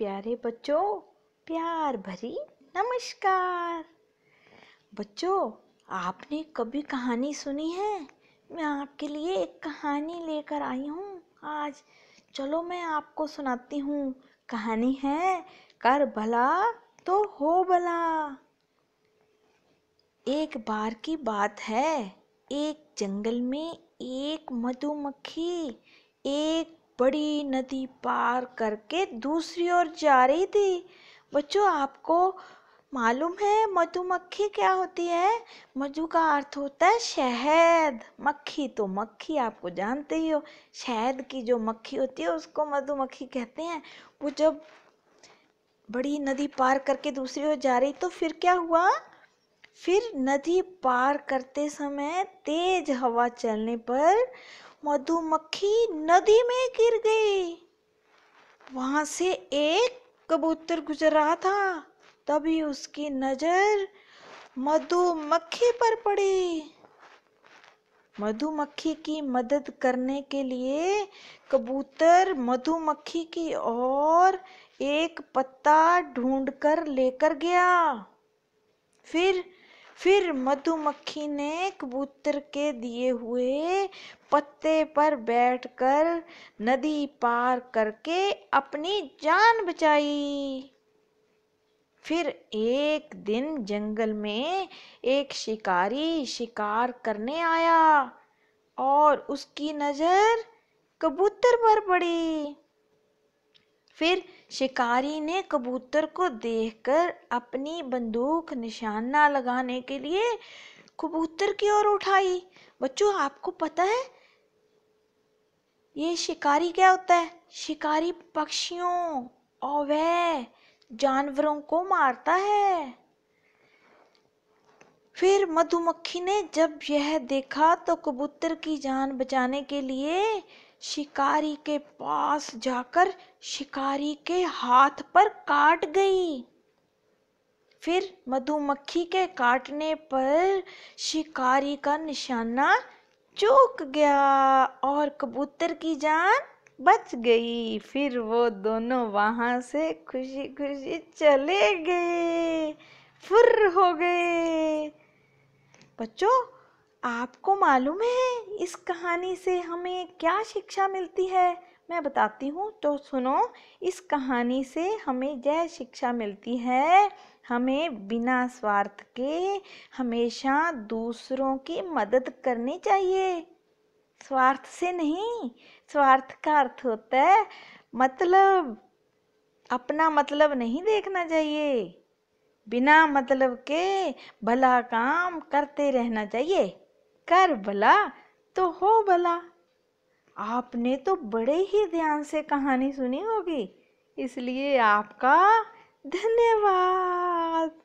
प्यारे बच्चों प्यार भरी नमस्कार बच्चों आपने कभी कहानी सुनी है मैं आपके लिए एक कहानी लेकर आई हूँ आज चलो मैं आपको सुनाती हूँ कहानी है कर भला तो हो भला एक बार की बात है एक जंगल में एक मधुमक्खी एक बड़ी नदी पार करके दूसरी ओर जा रही थी बच्चों आपको मालूम है मधुमक्खी क्या होती है मधु का अर्थ होता है शहद मक्खी तो मक्खी आपको जानते ही हो शहद की जो मक्खी होती है उसको मधुमक्खी कहते हैं वो जब बड़ी नदी पार करके दूसरी ओर जा रही तो फिर क्या हुआ फिर नदी पार करते समय तेज हवा चलने पर मधुमक्खी नदी में गिर गई वहां से एक कबूतर गुजर रहा था तभी उसकी नजर मधुमक्खी पर पड़ी मधुमक्खी की मदद करने के लिए कबूतर मधुमक्खी की ओर एक पत्ता ढूंढकर लेकर गया फिर फिर मधुमक्खी ने कबूतर के दिए हुए पत्ते पर बैठकर नदी पार करके अपनी जान बचाई फिर एक दिन जंगल में एक शिकारी शिकार करने आया और उसकी नज़र कबूतर पर पड़ी फिर शिकारी ने कबूतर को देखकर अपनी बंदूक निशाना लगाने के लिए कबूतर की ओर उठाई बच्चों आपको पता है ये शिकारी क्या होता है शिकारी पक्षियों और वह जानवरों को मारता है फिर मधुमक्खी ने जब यह देखा तो कबूतर की जान बचाने के लिए शिकारी के पास जाकर शिकारी के हाथ पर काट गई फिर मधुमक्खी के काटने पर शिकारी का निशाना चूक गया और कबूतर की जान बच गई फिर वो दोनों वहां से खुशी खुशी चले गए फुर हो गए बच्चों आपको मालूम है इस कहानी से हमें क्या शिक्षा मिलती है मैं बताती हूँ तो सुनो इस कहानी से हमें यह शिक्षा मिलती है हमें बिना स्वार्थ के हमेशा दूसरों की मदद करनी चाहिए स्वार्थ से नहीं स्वार्थ का अर्थ होता है मतलब अपना मतलब नहीं देखना चाहिए बिना मतलब के भला काम करते रहना चाहिए कर भला तो हो भला आपने तो बड़े ही ध्यान से कहानी सुनी होगी इसलिए आपका धन्यवाद